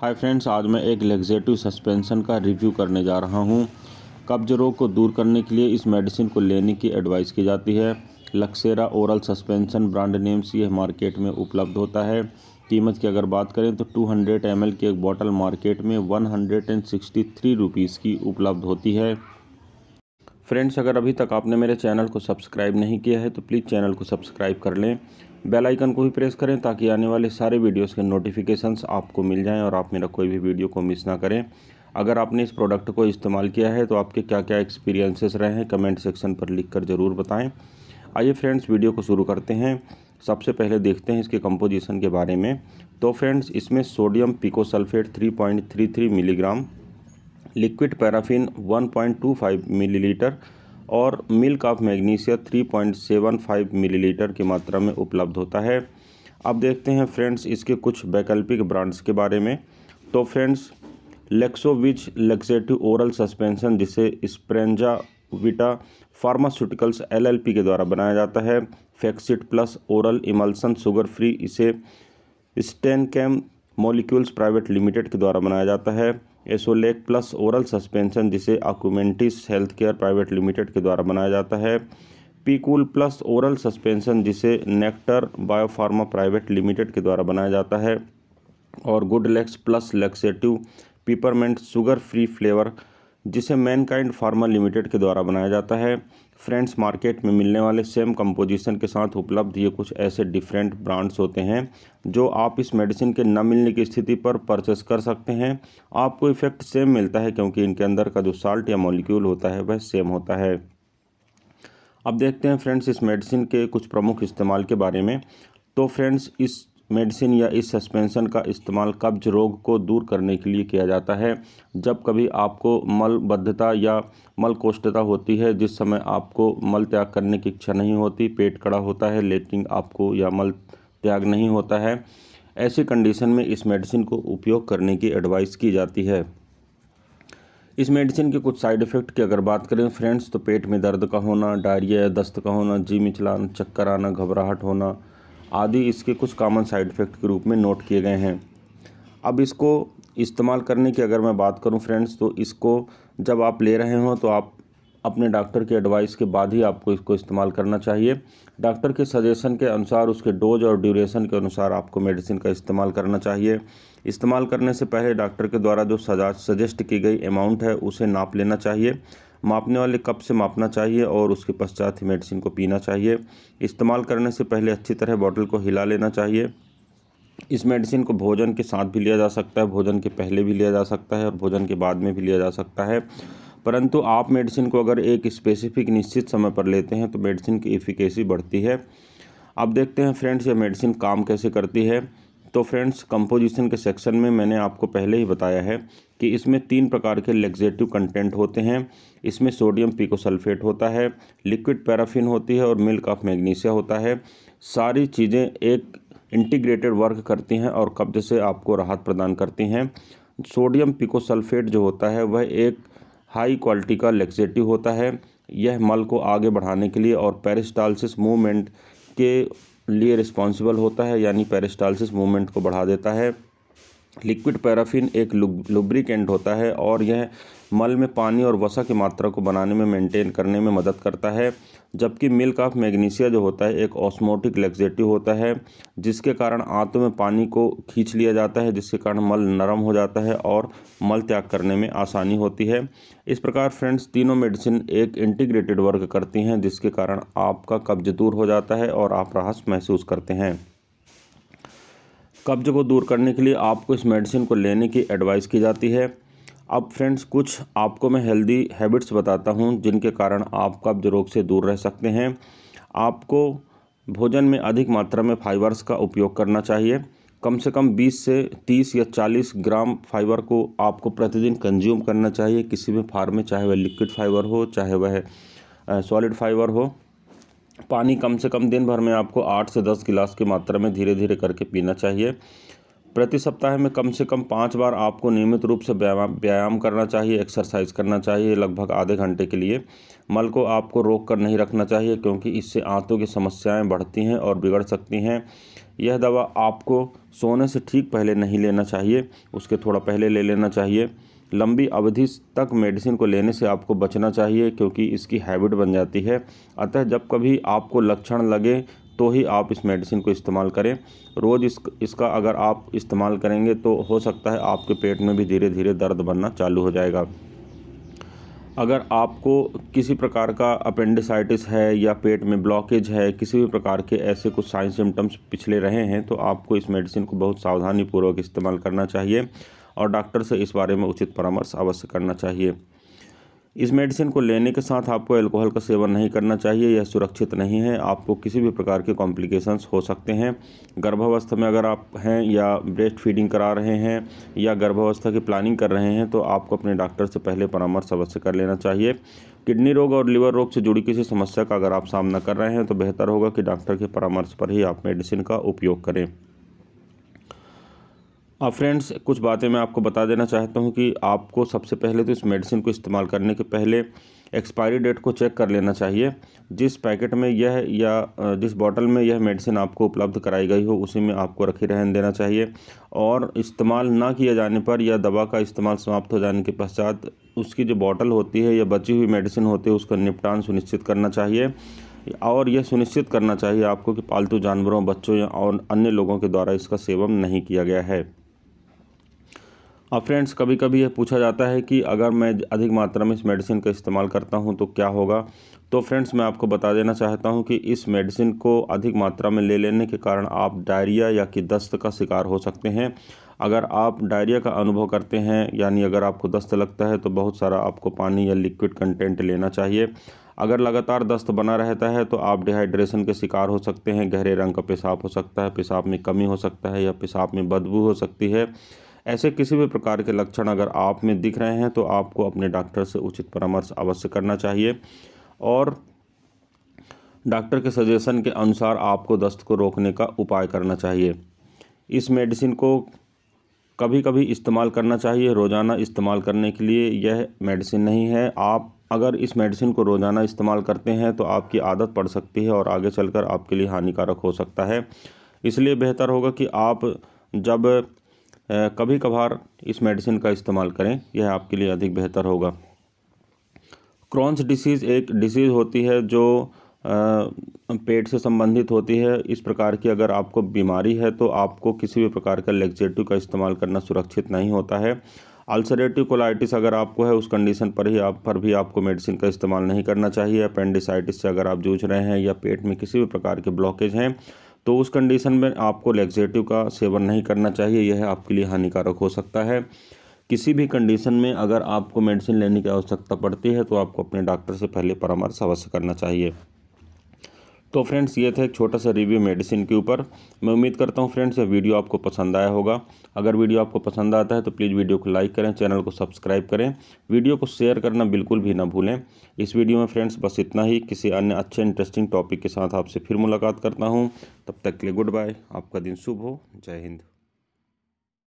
hi friends आज मैं एक लेग्जेटिव सस्पेंशन का रिव्यू करने जा रहा हूँ कब्ज रोग को दूर करने के लिए इस मेडिसिन को लेने की एडवाइस की जाती है लक्सेरा ओरल सस्पेंशन ब्रांड नेम से यह मार्केट में उपलब्ध होता है कीमत की अगर बात करें तो 200 हंड्रेड की एक बॉटल मार्केट में वन हंड्रेड की उपलब्ध होती है फ्रेंड्स अगर अभी तक आपने मेरे चैनल को सब्सक्राइब नहीं किया है तो प्लीज़ चैनल को सब्सक्राइब कर लें बेल आइकन को भी प्रेस करें ताकि आने वाले सारे वीडियोस के नोटिफिकेशंस आपको मिल जाएं और आप मेरा कोई भी वीडियो को मिस ना करें अगर आपने इस प्रोडक्ट को इस्तेमाल किया है तो आपके क्या क्या एक्सपीरियंसेस रहे हैं कमेंट सेक्शन पर लिख कर ज़रूर बताएँ आइए फ्रेंड्स वीडियो को शुरू करते हैं सबसे पहले देखते हैं इसके कंपोजिशन के बारे में तो फ्रेंड्स इसमें sodium picosulfate three milligram liquid paraffin 1.25 millilitre और मिल्क ऑफ मैग्नीशिया 3.75 मिलीलीटर की मात्रा में उपलब्ध होता है अब देखते हैं फ्रेंड्स इसके कुछ वैकल्पिक ब्रांड्स के बारे में तो फ्रेंड्स लेक्सोविच लेक्सेटिव ओरल सस्पेंशन जिसे स्प्रेंजा विटा फार्मास्यूटिकल्स एलएलपी के द्वारा बनाया जाता है फैक्सिट plus oral emulsion sugar free इसे स्टेनकेम मोलिक्यूल्स मॉलिक्यूल्स प्राइवेट लिमिटेड के द्वारा बनाया जाता है एसोलेक प्लस ओरल सस्पेंशन जिसे आक्यूमेंटिस हेल्थ केयर प्राइवेट लिमिटेड के द्वारा बनाया जाता है पीकूल प्लस ओरल सस्पेंशन जिसे नेक्टर बायोफार्मा प्राइवेट लिमिटेड के द्वारा बनाया जाता है और good lax plus laxative peppermint sugar free flavour जिसे मैनकाइंड फार्मा लिमिटेड के द्वारा बनाया जाता है फ्रेंड्स मार्केट में मिलने वाले सेम कंपोजिशन के साथ उपलब्ध ये कुछ ऐसे डिफरेंट ब्रांड्स होते हैं जो आप इस मेडिसिन के न मिलने की स्थिति पर परचेस कर सकते हैं आपको इफ़ेक्ट सेम मिलता है क्योंकि इनके अंदर का जो साल्ट या मॉलिक्यूल होता है वह सेम होता है अब देखते हैं फ्रेंड्स इस मेडिसिन के कुछ प्रमुख इस्तेमाल के बारे में तो फ्रेंड्स इस मेडिसिन या इस सस्पेंशन का इस्तेमाल कब्ज रोग को दूर करने के लिए किया जाता है जब कभी आपको मलबद्धता या मलकोष्ठता होती है जिस समय आपको मल त्याग करने की इच्छा नहीं होती पेट कड़ा होता है लेकिन आपको या मल त्याग नहीं होता है ऐसी कंडीशन में इस मेडिसिन को उपयोग करने की एडवाइस की जाती है इस मेडिसिन के कुछ साइड इफ़ेक्ट की अगर बात करें फ्रेंड्स तो पेट में दर्द का होना डायरिया या दस्त का होना जी मिचलान चक्कर आना घबराहट होना आदि इसके कुछ कॉमन साइड इफ़ेक्ट के रूप में नोट किए गए हैं अब इसको इस्तेमाल करने की अगर मैं बात करूं फ्रेंड्स तो इसको जब आप ले रहे हों तो आप अपने डॉक्टर के एडवाइस के बाद ही आपको इसको इस्तेमाल करना चाहिए डॉक्टर के सजेशन के अनुसार उसके डोज और ड्यूरेशन के अनुसार आपको मेडिसिन का इस्तेमाल करना चाहिए इस्तेमाल करने से पहले डॉक्टर के द्वारा जो सजा सजेस्ट की गई अमाउंट है उसे नाप लेना चाहिए मापने वाले कप से मापना चाहिए और उसके पश्चात ही मेडिसिन को पीना चाहिए इस्तेमाल करने से पहले अच्छी तरह बॉटल को हिला लेना चाहिए इस मेडिसिन को भोजन के साथ भी लिया जा सकता है भोजन के पहले भी लिया जा सकता है और भोजन के बाद में भी लिया जा सकता है परंतु आप मेडिसिन को अगर एक स्पेसिफिक निश्चित समय पर लेते हैं तो मेडिसिन की इफ़िकेसी बढ़ती है अब देखते हैं फ्रेंड्स ये मेडिसिन काम कैसे करती है तो फ्रेंड्स कंपोजिशन के सेक्शन में मैंने आपको पहले ही बताया है कि इसमें तीन प्रकार के लेग्जेटिव कंटेंट होते हैं इसमें सोडियम पिकोसल्फेट होता है लिक्विड पैराफिन होती है और मिल्क ऑफ मैग्नीशिया होता है सारी चीज़ें एक इंटीग्रेटेड वर्क करती हैं और कब्ज से आपको राहत प्रदान करती हैं सोडियम पिकोसल्फेट जो होता है वह एक हाई क्वालिटी का लेक्सेटिव होता है यह मल को आगे बढ़ाने के लिए और पेरिस्टालसिस मूवमेंट के लिए रिस्पॉन्सिबल होता है यानी पेरिस्टालसिस मूवमेंट को बढ़ा देता है लिक्विड पैराफिन एक लुब्रिकेंट होता है और यह मल में पानी और वसा की मात्रा को बनाने में मेंटेन करने में मदद करता है जबकि मिल्क ऑफ मैग्नीशिया जो होता है एक ऑस्मोटिक लेक्जेटिव होता है जिसके कारण आंतों में पानी को खींच लिया जाता है जिसके कारण मल नरम हो जाता है और मल त्याग करने में आसानी होती है इस प्रकार फ्रेंड्स तीनों मेडिसिन एक इंटीग्रेटेड वर्क करती हैं जिसके कारण आपका कब्ज दूर हो जाता है और आप राहस महसूस करते हैं कब्ज को दूर करने के लिए आपको इस मेडिसिन को लेने की एडवाइस की जाती है अब फ्रेंड्स कुछ आपको मैं हेल्दी हैबिट्स बताता हूँ जिनके कारण आप कब्ज रोग से दूर रह सकते हैं आपको भोजन में अधिक मात्रा में फाइबर्स का उपयोग करना चाहिए कम से कम 20 से 30 या 40 ग्राम फाइबर को आपको प्रतिदिन कंज्यूम करना चाहिए किसी भी फार्म में चाहे वह लिक्विड फाइबर हो चाहे वह सॉलिड फाइबर हो पानी कम से कम दिन भर में आपको आठ से दस गिलास की मात्रा में धीरे धीरे करके पीना चाहिए प्रति सप्ताह में कम से कम पाँच बार आपको नियमित रूप से व्यायाम करना चाहिए एक्सरसाइज करना चाहिए लगभग आधे घंटे के लिए मल को आपको रोक कर नहीं रखना चाहिए क्योंकि इससे आंतों की समस्याएं बढ़ती हैं और बिगड़ सकती हैं यह दवा आपको सोने से ठीक पहले नहीं लेना चाहिए उसके थोड़ा पहले ले लेना चाहिए लंबी अवधि तक मेडिसिन को लेने से आपको बचना चाहिए क्योंकि इसकी हैबिट बन जाती है अतः जब कभी आपको लक्षण लगे तो ही आप इस मेडिसिन को इस्तेमाल करें रोज़ इस इसका अगर आप इस्तेमाल करेंगे तो हो सकता है आपके पेट में भी धीरे धीरे दर्द बनना चालू हो जाएगा अगर आपको किसी प्रकार का अपेंडिसाइटिस है या पेट में ब्लॉकेज है किसी भी प्रकार के ऐसे कुछ साइन सिम्टम्स पिछले रहे हैं तो आपको इस मेडिसिन को बहुत सावधानीपूर्वक इस्तेमाल करना चाहिए और डॉक्टर से इस बारे में उचित परामर्श अवश्य करना चाहिए इस मेडिसिन को लेने के साथ आपको अल्कोहल का सेवन नहीं करना चाहिए यह सुरक्षित नहीं है आपको किसी भी प्रकार के कॉम्प्लिकेशंस हो सकते हैं गर्भावस्था में अगर आप हैं या ब्रेस्ट फीडिंग करा रहे हैं या गर्भावस्था की प्लानिंग कर रहे हैं तो आपको अपने डॉक्टर से पहले परामर्श अवश्य कर लेना चाहिए किडनी रोग और लीवर रोग से जुड़ी किसी समस्या का अगर आप सामना कर रहे हैं तो बेहतर होगा कि डॉक्टर के परामर्श पर ही आप मेडिसिन का उपयोग करें हाँ फ्रेंड्स कुछ बातें मैं आपको बता देना चाहता हूँ कि आपको सबसे पहले तो इस मेडिसिन को इस्तेमाल करने के पहले एक्सपायरी डेट को चेक कर लेना चाहिए जिस पैकेट में यह या जिस बॉटल में यह मेडिसिन आपको उपलब्ध कराई गई हो उसी में आपको रखी रहन देना चाहिए और इस्तेमाल ना किए जाने पर या दवा का इस्तेमाल समाप्त हो जाने के पश्चात उसकी जो बॉटल होती है या बची हुई मेडिसिन होती है उसका निपटान सुनिश्चित करना चाहिए और यह सुनिश्चित करना चाहिए आपको कि पालतू जानवरों बच्चों या और अन्य लोगों के द्वारा इसका सेवन नहीं किया गया है और फ्रेंड्स कभी कभी यह पूछा जाता है कि अगर मैं अधिक मात्रा में इस मेडिसिन का इस्तेमाल करता हूं तो क्या होगा तो फ्रेंड्स मैं आपको बता देना चाहता हूं कि इस मेडिसिन को अधिक मात्रा में ले लेने के कारण आप डायरिया या कि दस्त का शिकार हो सकते हैं अगर आप डायरिया का अनुभव करते हैं यानी अगर आपको दस्त लगता है तो बहुत सारा आपको पानी या लिक्विड कंटेंट लेना चाहिए अगर लगातार दस्त बना रहता है तो आप डिहाइड्रेशन के शिकार हो सकते हैं गहरे रंग का पेशाब हो सकता है पेशाब में कमी हो सकता है या पेशाब में बदबू हो सकती है ऐसे किसी भी प्रकार के लक्षण अगर आप में दिख रहे हैं तो आपको अपने डॉक्टर से उचित परामर्श अवश्य करना चाहिए और डॉक्टर के सजेशन के अनुसार आपको दस्त को रोकने का उपाय करना चाहिए इस मेडिसिन को कभी कभी इस्तेमाल करना चाहिए रोज़ाना इस्तेमाल करने के लिए यह मेडिसिन नहीं है आप अगर इस मेडिसिन को रोज़ाना इस्तेमाल करते हैं तो आपकी आदत पड़ सकती है और आगे चलकर आपके लिए हानिकारक हो सकता है इसलिए बेहतर होगा कि आप जब कभी कभार इस मेडिसिन का इस्तेमाल करें यह आपके लिए अधिक बेहतर होगा क्रॉन्स डिसीज़ एक डिसीज़ होती है जो पेट से संबंधित होती है इस प्रकार की अगर आपको बीमारी है तो आपको किसी भी प्रकार का लेक्जेटिव का इस्तेमाल करना सुरक्षित नहीं होता है अल्सरेटिव कोलाइटिस अगर आपको है उस कंडीशन पर ही आप पर भी आपको मेडिसिन का इस्तेमाल नहीं करना चाहिए अपेंडिसाइटिस से अगर आप जूझ रहे हैं या पेट में किसी भी प्रकार के ब्लॉकेज हैं तो उस कंडीशन में आपको लेक्सेटिव का सेवन नहीं करना चाहिए यह आपके लिए हानिकारक हो सकता है किसी भी कंडीशन में अगर आपको मेडिसिन लेने की आवश्यकता पड़ती है तो आपको अपने डॉक्टर से पहले परामर्श अवश्य करना चाहिए तो फ्रेंड्स ये था एक छोटा सा रिव्यू मेडिसिन के ऊपर मैं उम्मीद करता हूँ फ्रेंड्स ये वीडियो आपको पसंद आया होगा अगर वीडियो आपको पसंद आता है तो प्लीज़ वीडियो को लाइक करें चैनल को सब्सक्राइब करें वीडियो को शेयर करना बिल्कुल भी ना भूलें इस वीडियो में फ्रेंड्स बस इतना ही किसी अन्य अच्छे इंटरेस्टिंग टॉपिक के साथ आपसे फिर मुलाकात करता हूँ तब तक के लिए गुड बाय आपका दिन शुभ हो जय हिंद